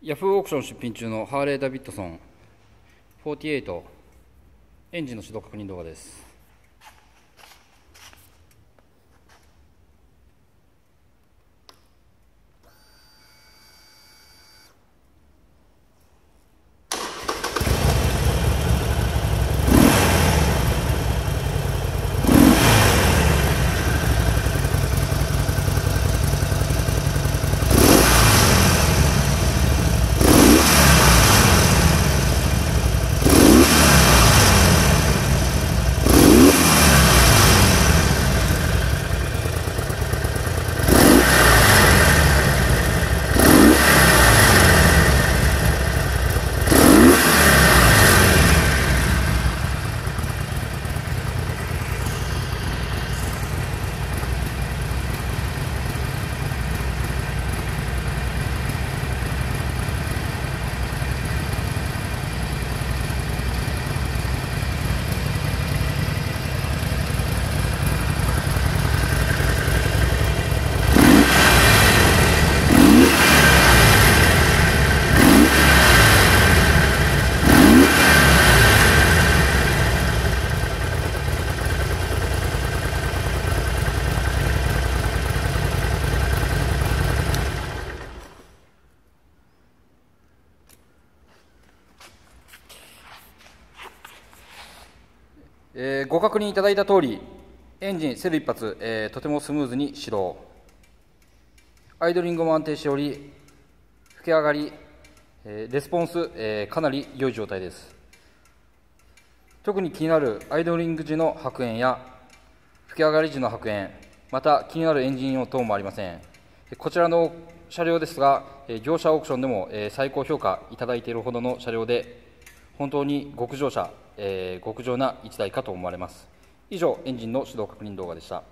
ヤフーオークション出品中のハーレー・ダビッドソン48エンジンの指導確認動画です。えー、ご確認いただいた通り、エンジン、セル一発、えー、とてもスムーズに始動。アイドリングも安定しており、吹き上がり、えー、レスポンス、えー、かなり良い状態です。特に気になるアイドリング時の白煙や、吹き上がり時の白煙、また気になるエンジン等もありません。こちらの車両ですが、え業者オークションでも、え最高評価いただいているほどの車両で、本当に極上車、えー、極上な1台かと思われます以上エンジンの指動確認動画でした